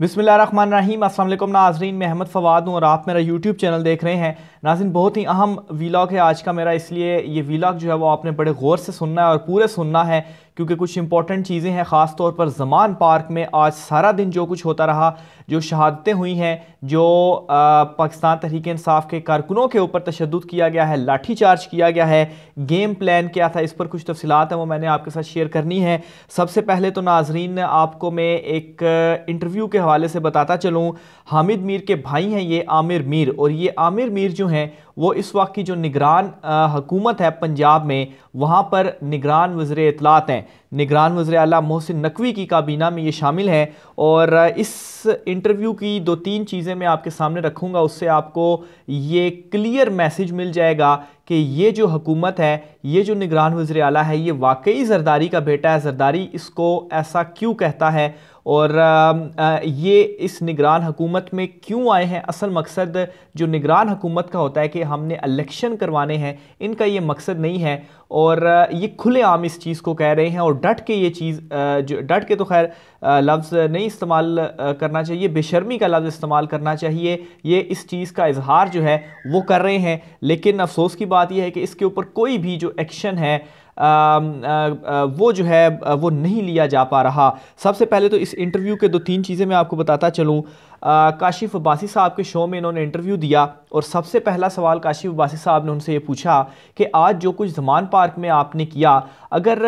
बिसमिल रहीम असलम नाजरीन मैं अहमद फ़वाद हूँ और आप मेरा यूट्यूब चैनल देख रहे हैं नाजिन बहुत ही अहम वीलाग है आज का मेरा इसलिए ये वीलाग जो है वो आपने बड़े गौर से सुनना है और पूरे सुनना है क्योंकि कुछ इंपॉर्टेंट चीज़ें हैं ख़ास तौर पर जमान पार्क में आज सारा दिन जो कुछ होता रहा जो शहादतें हुई हैं जो पाकिस्तान तहरीक इंसाफ के कारकुनों के ऊपर तशद किया गया है लाठी चार्ज किया गया है गेम प्लान क्या था इस पर कुछ तफसलत हैं वो मैंने आपके साथ शेयर करनी है सबसे पहले तो नाजरीन आपको मैं एक इंटरव्यू के हवाले से बताता चलूँ हामिद मीर के भाई हैं ये आमिर मीर और ये आमिर मीर जो हैं वो इस वक्त की जो निगरान हुकूमत है पंजाब में वहाँ पर निगरान वज़र अतलात हैं निगरान वज़र अला मोहसिन नकवी की काबीना में ये शामिल हैं और इस इंटरव्यू की दो तीन चीज़ें मैं आपके सामने रखूँगा उससे आपको ये क्लियर मैसेज मिल जाएगा कि ये जो हुकूमत है ये जो निगरान वज़र अला है ये वाकई जरदारी का बेटा है जरदारी इसको ऐसा क्यों कहता है और ये इस निगरान हुकूमत में क्यों आए हैं असल मकसद जो निगरान हुकूमत का होता है कि हमने इलेक्शन करवाने हैं इनका ये मकसद नहीं है और ये खुलेआम इस चीज़ को कह रहे हैं और डट के ये चीज़ जो डट के तो खैर लफ्ज़ नहीं इस्तेमाल करना चाहिए बेशर्मी का लफ्ज़ इस्तेमाल करना चाहिए ये इस चीज़ का इजहार जो है वो कर रहे हैं लेकिन अफसोस की बात यह है कि इसके ऊपर कोई भी जो एक्शन है वो जो है वो नहीं लिया जा पा रहा सबसे पहले तो इस इंटरव्यू के दो तीन चीज़ें मैं आपको बताता चलूँ काशिफ अब्बासी साहब के शो में इन्होंने इंटरव्यू दिया और सबसे पहला सवाल काशिफ अब्बासी साहब ने उनसे ये पूछा कि आज जो कुछ जमान पार्क में आपने किया अगर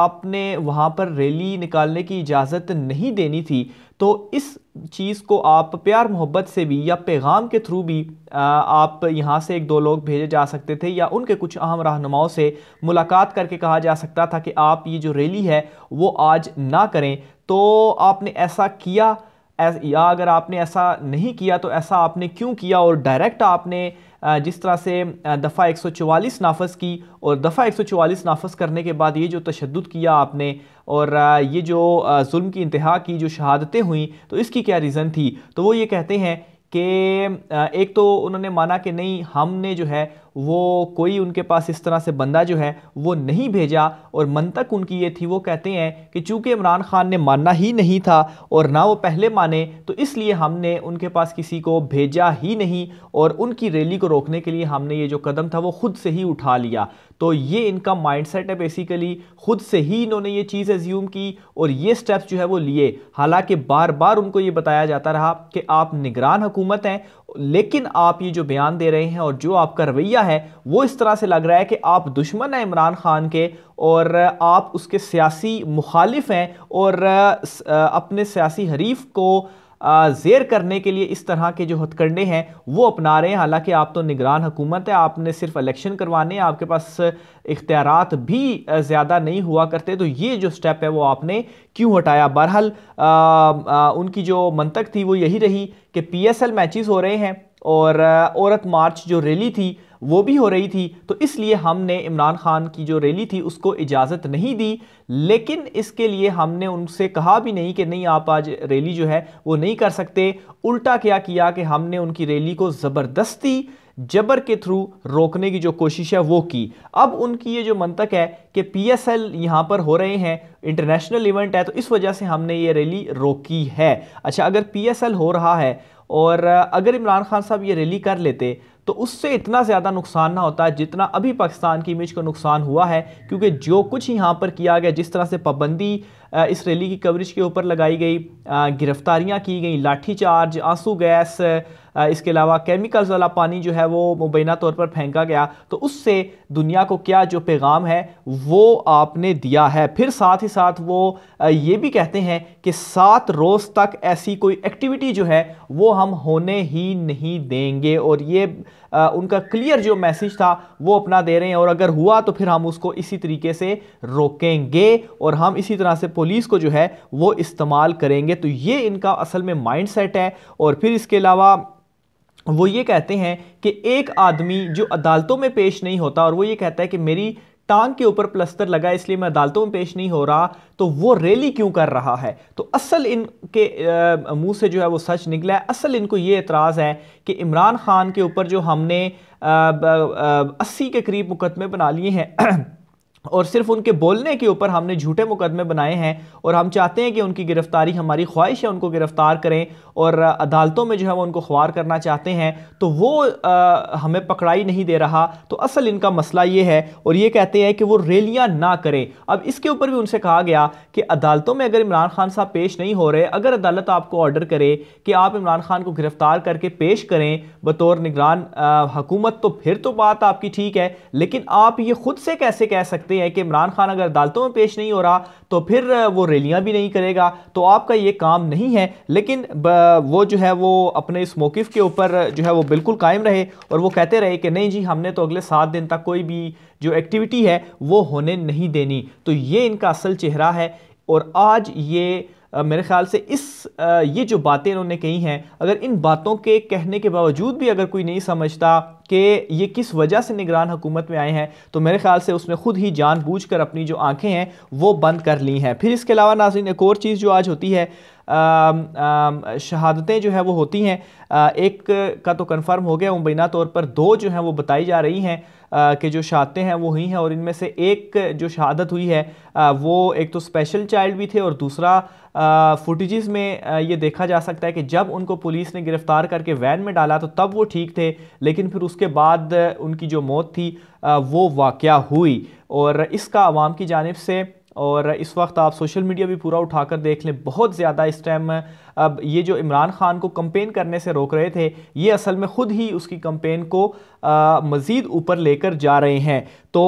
आपने वहाँ पर रैली निकालने की इजाज़त नहीं देनी थी तो इस चीज़ को आप प्यार मोहब्बत से भी या पैगाम के थ्रू भी आप यहाँ से एक दो लोग भेजे जा सकते थे या उनके कुछ अहम रहनुमाओं से मुलाकात करके कहा जा सकता था कि आप ये जो रैली है वो आज ना करें तो आपने ऐसा किया या अगर आपने ऐसा नहीं किया तो ऐसा आपने क्यों किया और डायरेक्ट आपने जिस तरह से दफ़ा 144 नाफज की और दफ़ा 144 नाफज करने के बाद ये जो तशद किया आपने और ये जो जुल्म की इंतहा की जो शहादतें हुई तो इसकी क्या रीज़न थी तो वो ये कहते हैं कि एक तो उन्होंने माना कि नहीं हमने जो है वो कोई उनके पास इस तरह से बंदा जो है वो नहीं भेजा और मनतक उनकी ये थी वो कहते हैं कि चूंकि इमरान खान ने मानना ही नहीं था और ना वो पहले माने तो इसलिए हमने उनके पास किसी को भेजा ही नहीं और उनकी रैली को रोकने के लिए हमने ये जो कदम था वो खुद से ही उठा लिया तो ये इनका माइंडसेट है बेसिकली खुद से ही इन्होंने ये चीज़ एज्यूम की और ये स्टेप्स जो है वो लिए हालांकि बार बार उनको ये बताया जाता रहा कि आप निगरान हुकूमत हैं लेकिन आप ये जो बयान दे रहे हैं और जो आपका रवैया है वो इस तरह से लग रहा है कि आप दुश्मन हैं इमरान खान के और आप उसके सियासी मुखालिफ हैं और अपने सियासी हरीफ को जेर करने के लिए इस तरह के जो हथकंडे हैं वो अपना रहे हैं हालांकि आप तो निगरान हुकूमत है आपने सिर्फ इलेक्शन करवाने हैं आपके पास इख्तियार भी ज़्यादा नहीं हुआ करते तो ये जो स्टेप है वो आपने क्यों हटाया बहरहाल उनकी जो मंतक थी वो यही रही कि पी एस मैच हो रहे हैं और औरत मार्च जो रैली थी वो भी हो रही थी तो इसलिए हमने इमरान खान की जो रैली थी उसको इजाज़त नहीं दी लेकिन इसके लिए हमने उनसे कहा भी नहीं कि नहीं आप आज रैली जो है वो नहीं कर सकते उल्टा क्या किया कि हमने उनकी रैली को ज़बरदस्ती जबर के थ्रू रोकने की जो कोशिश है वो की अब उनकी ये जो मंतक है कि पी एस एल यहाँ पर हो रहे हैं इंटरनेशनल इवेंट है तो इस वजह से हमने ये रैली रोकी है अच्छा अगर पी एस एल हो रहा है और अगर इमरान खान साहब ये रैली कर लेते तो उससे इतना ज़्यादा नुकसान ना होता है जितना अभी पाकिस्तान की इमेज को नुकसान हुआ है क्योंकि जो कुछ यहाँ पर किया गया जिस तरह से पाबंदी इस रैली की कवरेज के ऊपर लगाई गई गिरफ्तारियाँ की गई लाठीचार्ज आंसू गैस इसके अलावा केमिकल्स वाला पानी जो है वो मुबैना तौर पर फेंका गया तो उससे दुनिया को क्या जो पैगाम है वो आपने दिया है फिर साथ ही साथ वो ये भी कहते हैं कि सात रोज़ तक ऐसी कोई एक्टिविटी जो है वो हम होने ही नहीं देंगे और ये आ, उनका क्लियर जो मैसेज था वो अपना दे रहे हैं और अगर हुआ तो फिर हम उसको इसी तरीके से रोकेंगे और हम इसी तरह से पुलिस को जो है वो इस्तेमाल करेंगे तो ये इनका असल में माइंड सेट है और फिर इसके अलावा वो ये कहते हैं कि एक आदमी जो अदालतों में पेश नहीं होता और वो ये कहता है कि मेरी टांग के ऊपर प्लस्तर लगा इसलिए मैं अदालतों में पेश नहीं हो रहा तो वो रैली क्यों कर रहा है तो असल इनके मुंह से जो है वो सच निकला है असल इनको ये एतराज़ है कि इमरान खान के ऊपर जो हमने अस्सी के करीब मुकदमे बना लिए हैं और सिर्फ उनके बोलने के ऊपर हमने झूठे मुकदमे बनाए हैं और हम चाहते हैं कि उनकी गिरफ्तारी हमारी ख्वाहिश है उनको गिरफ्तार करें और अदालतों में जो है वो उनको ख्वार करना चाहते हैं तो वो आ, हमें पकड़ाई नहीं दे रहा तो असल इनका मसला ये है और ये कहते हैं कि वो रैलियाँ ना करें अब इसके ऊपर भी उनसे कहा गया कि अदालतों में अगर इमरान खान साहब पेश नहीं हो रहे अगर अदालत आपको ऑर्डर करे कि आप इमरान खान को गिरफ़्तार करके पेश करें बतौर निगरान हुकूमत तो फिर तो बात आपकी ठीक है लेकिन आप ये खुद से कैसे कह सकते सकते हैं कि इमरान खान अगर अदालतों में पेश नहीं हो रहा तो फिर वो रैलियाँ भी नहीं करेगा तो आपका ये काम नहीं है लेकिन वो जो है वो अपने इस मौक़ के ऊपर जो है वो बिल्कुल कायम रहे और वो कहते रहे कि नहीं जी हमने तो अगले सात दिन तक कोई भी जो एक्टिविटी है वो होने नहीं देनी तो ये इनका असल चेहरा है और आज ये मेरे ख्याल से इस ये जो बातें इन्होंने कही हैं अगर इन बातों के कहने के बावजूद भी अगर कोई नहीं समझता कि ये किस वजह से निगरान हुकूमत में आए हैं तो मेरे ख्याल से उसने ख़ुद ही जानबूझकर अपनी जो आंखें हैं वो बंद कर ली हैं फिर इसके अलावा नाजिन एक और चीज़ जो आज होती है शहादतें जो है वो होती हैं एक का तो कन्फर्म हो गया मुबैना तौर पर दो जो हैं वो बताई जा रही हैं के जो शहादतें हैं वो हुई हैं और इनमें से एक जो शहादत हुई है वो एक तो स्पेशल चाइल्ड भी थे और दूसरा फुटेजेस में ये देखा जा सकता है कि जब उनको पुलिस ने गिरफ़्तार करके वैन में डाला तो तब वो ठीक थे लेकिन फिर उसके बाद उनकी जो मौत थी वो वाक़ हुई और इसका आवाम की जानब से और इस वक्त आप सोशल मीडिया भी पूरा उठाकर देख लें बहुत ज़्यादा इस टाइम अब ये जो इमरान खान को कंपेन करने से रोक रहे थे ये असल में ख़ुद ही उसकी कंपेन को मज़ीद ऊपर लेकर जा रहे हैं तो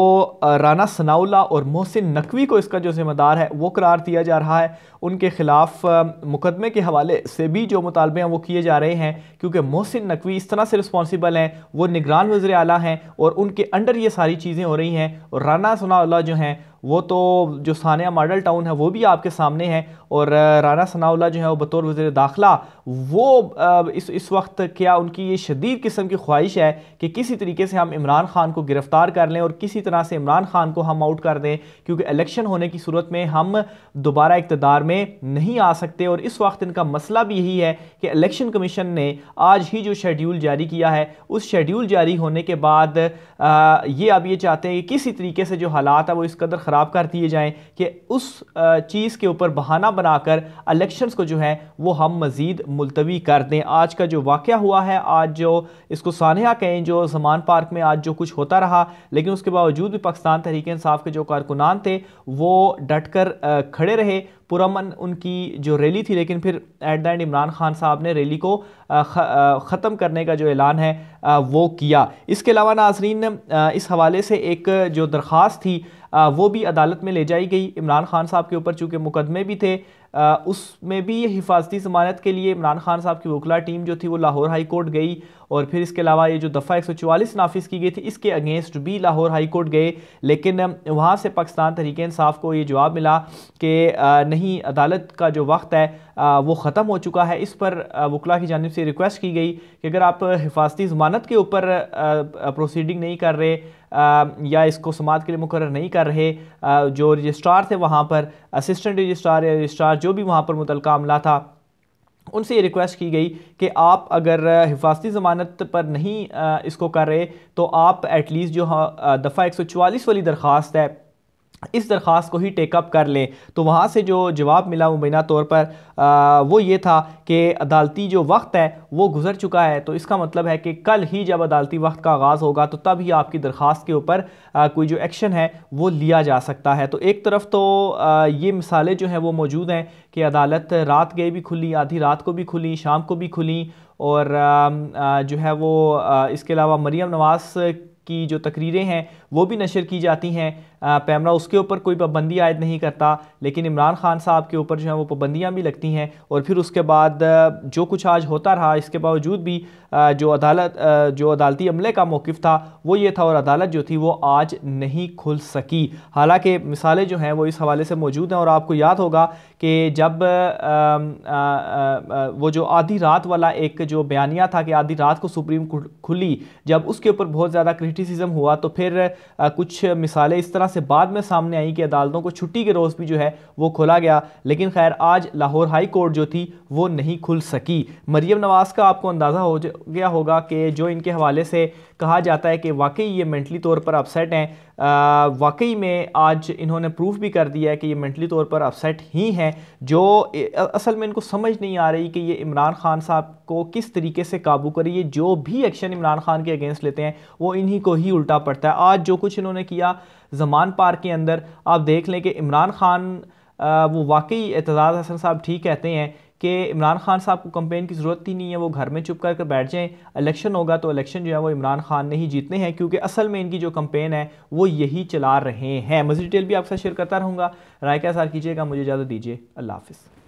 राना सनाउल्ला और मोहसिन नकवी को इसका जो ज़िम्मेदार है वो करार दिया जा रहा है उनके ख़िलाफ़ मुकदमे के हवाले से भी जो मुतालबे हैं वो किए जा रहे हैं क्योंकि मोहसिन नकवी इस तरह से रिस्पॉन्सिबल हैं वो निगरान वज़र अला हैं और उनके अंडर ये सारी चीज़ें हो रही हैं और राना सनाउल्ला जो हैं वो तो जो सानिया मॉडल टाउन है वो भी आपके सामने है और राना सनाउल्ला जो है वो बतौर वजीर दाखिला वो इस इस वक्त क्या उनकी ये शदीद किस्म की ख्वाहिश है कि किसी तरीके से हम इमरान खान को गिरफ़्तार कर लें और किसी तरह से इमरान खान को हम आउट कर दें क्योंकि इलेक्शन होने की सूरत में हम दोबारा इकतदार में नहीं आ सकते और इस वक्त इनका मसला भी यही है कि इलेक्शन कमीशन ने आज ही जो शेड्यूल जारी किया है उस शेड्यूल जारी होने के बाद ये अब ये चाहते हैं कि किसी तरीके से जो हालात है वो इस कदर ख़राब कर दिए जाएँ कि उस चीज़ के ऊपर बहाना बनाकर इलेक्शन को जो है वो हम मज़ीद मुलतवी कर दें आज का जो वाक़ हुआ है आज जो इसको सानहा कहें जो जमान पार्क में आज जो कुछ होता रहा लेकिन उसके बावजूद भी पाकिस्तान तहरीक इसाफ के जो कारकुनान थे वो डट कर खड़े रहे पुरमन उनकी जो रैली थी लेकिन फिर at the end Imran Khan साहब ने रैली को ख़त्म करने का जो ऐलान है वो किया इसके अलावा नाजरीन इस हवाले से एक जो दरख्वास्त थी वो भी अदालत में ले जाई गई इमरान खान साहब के ऊपर चूँकि मुकदमे भी थे उसमें भी हिफाजती जमानत के लिए इमरान खान साहब की वकला टीम जो थी वो लाहौर हाई कोर्ट गई और फिर इसके अलावा ये जो दफ़ा एक नाफिस की गई थी इसके अगेंस्ट भी लाहौर हाई कोर्ट गए लेकिन वहाँ से पाकिस्तान तरीके इंसाफ को ये जवाब मिला कि नहीं अदालत का जो वक्त है वो ख़त्म हो चुका है इस पर वकला की जानब से रिक्वेस्ट की गई कि अगर आप हिफाजती ज़मानत के ऊपर प्रोसीडिंग नहीं कर रहे आ, या इसको समात के लिए मुकर नहीं कर रहे आ, जो रजिस्ट्रार थे वहाँ पर असिस्टेंट रजिस्ट्रार या रजिस्ट्रार जो भी वहाँ पर मुतल अमला था उनसे ये रिक्वेस्ट की गई कि आप अगर हिफाजती ज़मानत पर नहीं इसको कर रहे तो आप एटलीस्ट जो हाँ दफ़ा एक वाली दरख्वास्त है इस दरख्वास्त को ही टेकअप कर लें तो वहाँ से जो जवाब मिला मुबैना तौर पर आ, वो ये था कि अदालती जो वक्त है वो गुजर चुका है तो इसका मतलब है कि कल ही जब अदालती वक्त का आगाज़ होगा तो तब ही आपकी दरख्वास्त के ऊपर कोई जो एक्शन है वो लिया जा सकता है तो एक तरफ तो आ, ये मिसालें जो हैं वो मौजूद हैं कि अदालत रात गए भी खुली आधी रात को भी खुली शाम को भी खुली और आ, जो है वो इसके अलावा मरीम नवाज़ की जो तकरीरें हैं वो भी नशर की जाती हैं पैमरा उसके ऊपर कोई पाबंदी आयद नहीं करता लेकिन इमरान खान साहब के ऊपर जो है वो पाबंदियाँ भी लगती हैं और फिर उसके बाद जो कुछ आज होता रहा इसके बावजूद भी जो अदालत जो अदालती अमले का मौक़ था वो ये था और अदालत जो थी वो आज नहीं खुल सकी हालांकि मिसालें जो हैं वो इस हवाले से मौजूद हैं और आपको याद होगा कि जब आ, आ, आ, वो जो आधी रात वाला एक जो बयानिया था कि आधी रात को सुप्रीम कोर्ट खुली जब उसके ऊपर बहुत ज़्यादा क्रिटिसिज्म हुआ तो फिर कुछ मिसालें इस तरह से बाद में सामने आई कि अदालतों को छुट्टी के रोज़ भी जो है वो खोला गया लेकिन खैर आज लाहौर हाई कोर्ट जो थी वो नहीं खुल सकी मरियम नवाज़ का आपको अंदाज़ा हो गया होगा कि जो इनके हवाले से कहा जाता है कि वाकई ये मेंटली तौर पर अपसेट हैं वाकई में आज इन्होंने प्रूफ भी कर दिया है कि ये मेंटली तौर पर अपसेट ही हैं जो असल में इनको समझ नहीं आ रही कि ये इमरान खान साहब को किस तरीके से काबू करिए ये जो भी एक्शन इमरान खान के अगेंस्ट लेते हैं वो इन्हीं को ही उल्टा पड़ता है आज जो कुछ इन्होंने किया जमान पार के अंदर आप देख लें कि इमरान खान आ, वो वाकई एतजाज़ हसन साहब ठीक कहते हैं कि इमरान खान साहब को कंपेन की ज़रूरत ही नहीं है वो घर में चुप कर कर बैठ जाएं इलेक्शन होगा तो इलेक्शन जो है वो इमरान खान ने ही जीतने हैं क्योंकि असल में इनकी जो कंपेन है वो यही चला रहे हैं मज़ीद डिटेल भी आपके साथ शेयर करता रहूँगा राय का सार कीजिएगा मुझे इजाज़त दीजिए अल्लाह हाफ़